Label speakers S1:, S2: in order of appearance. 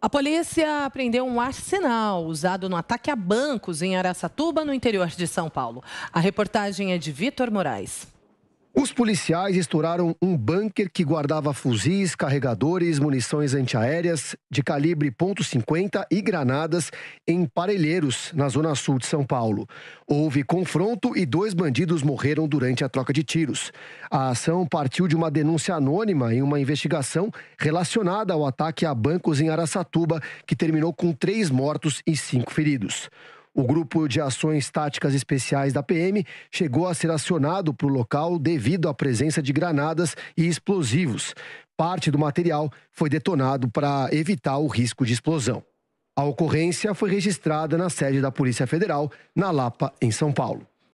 S1: A polícia apreendeu um arsenal usado no ataque a bancos em Araçatuba, no interior de São Paulo. A reportagem é de Vitor Moraes. Os
S2: policiais estouraram um bunker que guardava fuzis, carregadores, munições antiaéreas de calibre .50 e granadas em Parelheiros, na zona sul de São Paulo. Houve confronto e dois bandidos morreram durante a troca de tiros. A ação partiu de uma denúncia anônima em uma investigação relacionada ao ataque a bancos em Araçatuba, que terminou com três mortos e cinco feridos. O grupo de ações táticas especiais da PM chegou a ser acionado para o local devido à presença de granadas e explosivos. Parte do material foi detonado para evitar o risco de explosão. A ocorrência foi registrada na sede da Polícia Federal, na Lapa, em São Paulo.